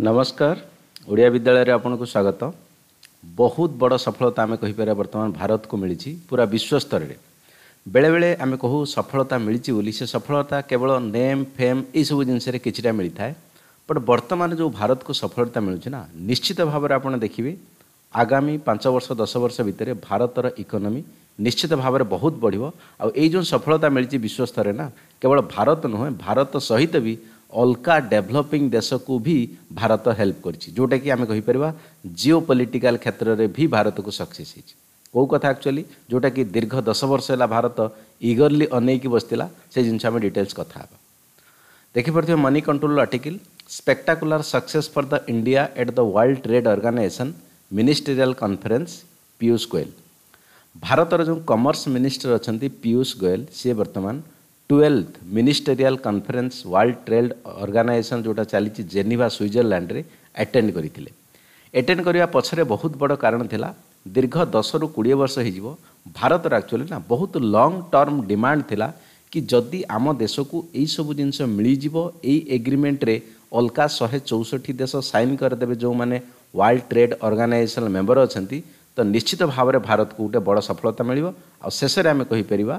ନମସ୍କାର ଓଡ଼ିଆ ବିଦ୍ୟାଳୟରେ ଆପଣଙ୍କୁ ସ୍ୱାଗତ ବହୁତ ବଡ଼ ସଫଳତା ଆମେ କହିପାରିବା ବର୍ତ୍ତମାନ ଭାରତକୁ ମିଳିଛି ପୁରା ବିଶ୍ୱ ସ୍ତରରେ ବେଳେବେଳେ ଆମେ କହୁ ସଫଳତା ମିଳିଛି ବୋଲି ସେ ସଫଳତା କେବଳ ନେମ୍ ଫେମ୍ ଏଇସବୁ ଜିନିଷରେ କିଛିଟା ମିଳିଥାଏ ବଟ୍ ବର୍ତ୍ତମାନ ଯେଉଁ ଭାରତକୁ ସଫଳତା ମିଳୁଛି ନା ନିଶ୍ଚିତ ଭାବରେ ଆପଣ ଦେଖିବେ ଆଗାମୀ ପାଞ୍ଚ ବର୍ଷ ଦଶ ବର୍ଷ ଭିତରେ ଭାରତର ଇକୋନୋମି ନିଶ୍ଚିତ ଭାବରେ ବହୁତ ବଢ଼ିବ ଆଉ ଏଇ ଯେଉଁ ସଫଳତା ମିଳିଛି ବିଶ୍ୱସ୍ତରରେ ନା କେବଳ ଭାରତ ନୁହେଁ ଭାରତ ସହିତ ବି ଅଲଗା ଡେଭଲପିଂ ଦେଶକୁ ବି ଭାରତ ହେଲ୍ପ କରିଛି ଯେଉଁଟାକି ଆମେ କହିପାରିବା ଜିଓ ପଲିଟିକାଲ କ୍ଷେତ୍ରରେ ବି ଭାରତକୁ ସକ୍ସେସ୍ ହେଇଛି କେଉଁ କଥା ଆକ୍ଚୁଆଲି ଯେଉଁଟାକି ଦୀର୍ଘ ଦଶ ବର୍ଷ ହେଲା ଭାରତ ଇଗରଲି ଅନେଇକି ବସିଥିଲା ସେ ଜିନିଷ ଆମେ ଡିଟେଲ୍ସ କଥା ହେବା ଦେଖିପାରୁଥିବେ money control article spectacular success for the India at the world trade organisation ministerial conference Piyush Goyal ଭାରତର ଯେଉଁ କମର୍ସ ମିନିଷ୍ଟର ଅଛନ୍ତି ପିୟୁଷ ଗୋଏଲ ସିଏ ବର୍ତ୍ତମାନ twelfth ministerial conference world trade organisation ଯେଉଁଟା ଚାଲିଛି ଜେନିଭା ସୁଇଜରଲ୍ୟାଣ୍ଡରେ ଆଟେଣ୍ଡ କରିଥିଲେ ଆଟେଣ୍ଡ କରିବା ପଛରେ ବହୁତ ବଡ଼ କାରଣ ଥିଲା ଦୀର୍ଘ ଦଶରୁ କୋଡ଼ିଏ ବର୍ଷ ହେଇଯିବ ଭାରତର ଆକ୍ଚୁଆଲି ନା ବହୁତ ଲଙ୍ଗ୍ ଟର୍ମ ଡିମାଣ୍ଡ ଥିଲା କି ଯଦି ଆମ ଦେଶକୁ ଏଇସବୁ ଜିନିଷ ମିଳିଯିବ ଏଇ ଏଗ୍ରିମେଣ୍ଟରେ ଅଲଗା ଶହେ ଚଉଷଠି ଦେଶ ସାଇନ୍ କରିଦେବେ ଯେଉଁମାନେ ୱାର୍ଲଡ଼ ଟ୍ରେଡ୍ ଅର୍ଗାନାଇଜେସନ୍ ମେମ୍ବର ଅଛନ୍ତି ତ ନିଶ୍ଚିତ ଭାବରେ ଭାରତକୁ ଗୋଟେ ବଡ଼ ସଫଳତା ମିଳିବ ଆଉ ଶେଷରେ ଆମେ କହିପାରିବା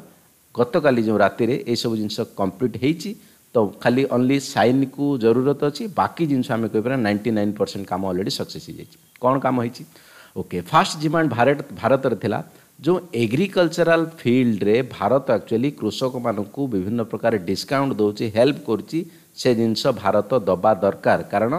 ଗତକାଲି ଯେଉଁ ରାତିରେ ଏସବୁ ଜିନିଷ କମ୍ପ୍ଲିଟ୍ ହେଇଛି ତ ଖାଲି ଓନ୍ଲି ସାଇନ୍କୁ ଜରୁରତ ଅଛି ବାକି ଜିନିଷ ଆମେ କହିପାରିବା ନାଇଣ୍ଟି ନାଇନ୍ ପରସେଣ୍ଟ କାମ ଅଲରେଡ଼ି ସକ୍ସେସ୍ ହେଇଯାଇଛି କ'ଣ କାମ ହେଇଛି ଓକେ ଫାଷ୍ଟ ଡିମାଣ୍ଡ ଭାରତ ଭାରତରେ ଥିଲା ଯେଉଁ ଏଗ୍ରିକଲଚରାଲ ଫିଲ୍ଡରେ ଭାରତ ଆକ୍ଚୁଆଲି କୃଷକମାନଙ୍କୁ ବିଭିନ୍ନ ପ୍ରକାର ଡିସ୍କାଉଣ୍ଟ ଦେଉଛି ହେଲ୍ପ କରୁଛି ସେ ଜିନିଷ ଭାରତ ଦେବା ଦରକାର କାରଣ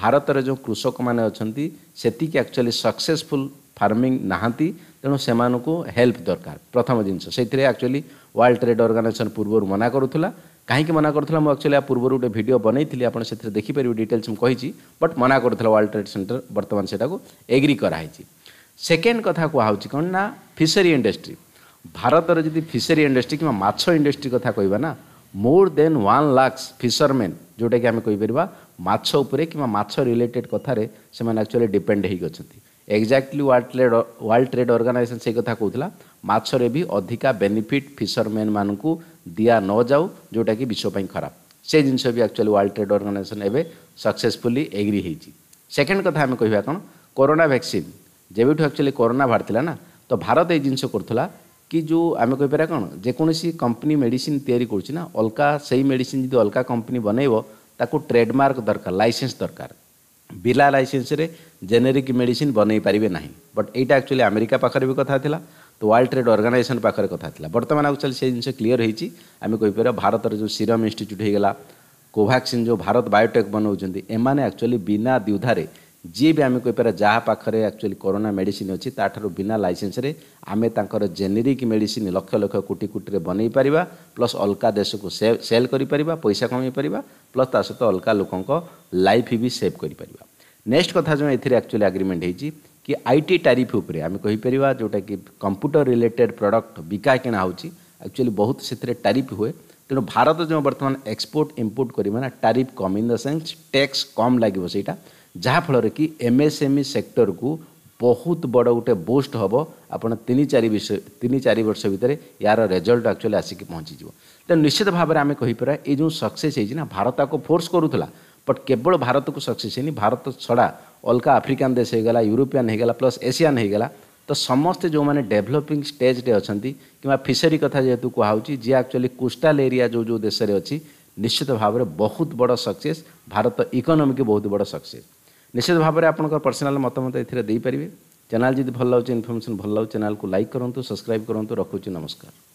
ଭାରତରେ ଯେଉଁ କୃଷକମାନେ ଅଛନ୍ତି ସେତିକି ଆକ୍ଚୁଆଲି ସକ୍ସେସଫୁଲ୍ ଫାର୍ମିଂ ନାହାନ୍ତି ତେଣୁ ସେମାନଙ୍କୁ ହେଲ୍ପ ଦରକାର ପ୍ରଥମ ଜିନିଷ ସେଇଥିରେ ଆକ୍ଚୁଆଲି ୱାର୍ଲଡ ଟ୍ରେଡ୍ ଅର୍ଗାନାଇଜେସନ୍ ପୂର୍ବରୁ ମନା କରୁଥିଲା କାହିଁକି ମନା କରୁଥିଲା ମୁଁ ଆକ୍ଚୁଆଲି ଆ ପୂର୍ବରୁ ଗୋଟେ ଭିଡ଼ିଓ ବନେଇଥିଲି ଆପଣ ସେଥିରେ ଦେଖିପାରିବେ ଡିଟେଲ୍ସ ମୁଁ କହିଛି ବଟ୍ ମନା କରୁଥିଲା ୱାର୍ଲଡ ଟ୍ରେଡ୍ ସେଣ୍ଟର ବର୍ତ୍ତମାନ ସେଇଟାକୁ ଏଗ୍ରି କରାହେଇଛି ସେକେଣ୍ଡ କଥା କୁହାହେଉଛି କ'ଣ ନା ଫିସରୀ ଇଣ୍ଡଷ୍ଟ୍ରି ଭାରତର ଯଦି ଫିସରୀ ଇଣ୍ଡଷ୍ଟ୍ରି କିମ୍ବା ମାଛ ଇଣ୍ଡଷ୍ଟ୍ରି କଥା କହିବା ନା ମୋର୍ ଦେନ୍ ୱାନ୍ ଲାକ୍ସ ଫିସରମେନ୍ ଯେଉଁଟାକି ଆମେ କହିପାରିବା ମାଛ ଉପରେ କିମ୍ବା ମାଛ ରିଲେଟେଡ଼୍ କଥାରେ ସେମାନେ ଆକ୍ଚୁଆଲି ଡିପେଣ୍ଡ ହୋଇକି ଅଛନ୍ତି exactly world trade world trade organisation ସେଇ କଥା କହୁଥିଲା ମାଛରେ ବି ଅଧିକା ବେନିଫିଟ୍ ଫିସରମ୍ୟାନ୍ମାନଙ୍କୁ ଦିଆ ନ ଯାଉ ଯେଉଁଟାକି ବିଶ୍ୱ ପାଇଁ ଖରାପ ସେ ଜିନିଷ ବି ଆକ୍ଚୁଆଲି ୱାର୍ଲ୍ଡ ଟ୍ରେଡ୍ ଅର୍ଗାନାଇଜେସନ୍ ଏବେ ସକ୍ସେସଫୁଲି ଏଗ୍ରି ହେଇଛି ସେକେଣ୍ଡ କଥା ଆମେ କହିବା କ'ଣ କରୋନା ଭ୍ୟାକ୍ସିନ୍ ଯେବେଠୁ ଆକ୍ଚୁଆଲି କରୋନା ବାହାରିଥିଲା ନା ତ ଭାରତ ଏଇ ଜିନିଷ କରୁଥିଲା କି ଯେଉଁ ଆମେ କହିପାରିବା କ'ଣ ଯେକୌଣସି କମ୍ପାନୀ ମେଡ଼ିସିନ୍ ତିଆରି କରୁଛି ନା ଅଲଗା ସେଇ ମେଡ଼ିସିନ୍ ଯଦି ଅଲଗା କମ୍ପାନୀ ବନେଇବ ତାକୁ ଟ୍ରେଡ଼ମାର୍କ ଦରକାର ଲାଇସେନ୍ସ ଦରକାର ବିଲା ଲାଇସେନ୍ସରେ ଜେନେରିକ୍ ମେଡ଼ିସିନ୍ ବନେଇ ପାରିବେ ନାହିଁ ବଟ୍ ଏଇଟା ଆକ୍ଚୁଆଲି ଆମେରିକା ପାଖରେ ବି କଥା ଥିଲା ତ ୱାର୍ଲଡ଼ ଟ୍ରେଡ଼ ଅର୍ଗାନାଇଜେସନ୍ ପାଖରେ କଥା ଥିଲା ବର୍ତ୍ତମାନ ଆକ୍ଚୁଆଲି ସେ ଜିନିଷ କ୍ଲିଅର୍ ହେଇଛି ଆମେ କହିପାରିବା ଭାରତର ଯେଉଁ ସିରମ୍ ଇନଷ୍ଟିଚ୍ୟୁଟ୍ ହେଇଗଲା କୋଭାକ୍ସିନ୍ ଯେଉଁ ଭାରତ ବାୟୋଟେକ୍ ବନାଉଛନ୍ତି ଏମାନେ ଆକ୍ଚୁଆଲି ବିନା ଦ୍ୱିଧାରେ जी भी आम कहपर जहाँ पाखे एक्चुअली कोरोना मेडिसीन अच्छी ताठूँ बिना लाइसेंस रे आमे तांकर जेनेरिक मेडिसीन लक्ष लक्ष कोटी कोटी रे बनई पार प्लस अलका देश को सेल कर पैसा कमी पारिबा प्लस ता सहित अलका लोक लाइफ भी सेव करी पारिबा नेक्स्ट कथा जो एथिरे एक्चुअली एग्रीमेंट हो कि आई टी टैरिफ ऊपर आम कही पारिबा जोटा कि कंप्यूटर रिलेटेड प्रोडक्ट बिका किना होची एक्चुअली बहुत सेथिरे टैरिफ हुए ତେଣୁ ଭାରତ ଯେଉଁ ବର୍ତ୍ତମାନ ଏକ୍ସପୋର୍ଟ ଇମ୍ପୋର୍ଟ କରିବ ନା ଟାରିଫ୍ କମ୍ ଇନ୍ ଦ ସେନ୍ସ ଟ୍ୟାକ୍ସ କମ୍ ଲାଗିବ ସେଇଟା ଯାହାଫଳରେ କି ଏମ୍ଏସ୍ଏମ୍ଇ ସେକ୍ଟରକୁ ବହୁତ ବଡ଼ ଗୋଟେ ବୁଷ୍ଟ ହେବ ଆପଣ ତିନି ଚାରି ବିଷୟ ତିନି ଚାରି ବର୍ଷ ଭିତରେ ଏହାର ରେଜଲ୍ଟ ଆକ୍ଚୁଆଲି ଆସିକି ପହଞ୍ଚିଯିବ ତେଣୁ ନିଶ୍ଚିତ ଭାବରେ ଆମେ କହିପାରିବା ଏଇ ଯେଉଁ ସକ୍ସେସ୍ ହେଇଛି ନା ଭାରତ ଆକୁ ଫୋର୍ସ କରୁଥିଲା ବଟ୍ କେବଳ ଭାରତକୁ ସକ୍ସେସ୍ ହେଇନି ଭାରତ ଛଡ଼ା ଅଲଗା ଆଫ୍ରିକାନ୍ ଦେଶ ହେଇଗଲା ୟୁରୋପିଆନ୍ ହେଇଗଲା ପ୍ଲସ୍ ଏସିଆନ୍ ହେଇଗଲା ତ ସମସ୍ତେ ଯେଉଁମାନେ ଡେଭଲପିଂ ଷ୍ଟେଜ୍ରେ ଅଛନ୍ତି କିମ୍ବା ଫିସରୀ କଥା ଯେହେତୁ କୁହାହେଉଛି ଯିଏ ଆକ୍ଚୁଆଲି କୋଷ୍ଟାଲ ଏରିଆ ଯେଉଁ ଯେଉଁ ଦେଶରେ ଅଛି ନିଶ୍ଚିତ ଭାବରେ ବହୁତ ବଡ଼ ସକ୍ସେସ୍ ଭାରତ ଇକୋନୋମିକୁ ବହୁତ ବଡ଼ ସକ୍ସେସ୍ ନିଶ୍ଚିତ ଭାବରେ ଆପଣଙ୍କର ପର୍ସନାଲ୍ ମତାମତ ଏଥିରେ ଦେଇପାରିବେ ଚ୍ୟାନେଲ୍ ଯଦି ଭଲ ଲାଗୁଛି ଇନଫର୍ମେସନ୍ ଭଲ ଲାଗୁଛି ଚ୍ୟାନେଲ୍କୁ ଲାଇକ୍ କରନ୍ତୁ ସବସ୍କ୍ରାଇବ୍ କରନ୍ତୁ ରଖୁଛି ନମସ୍କାର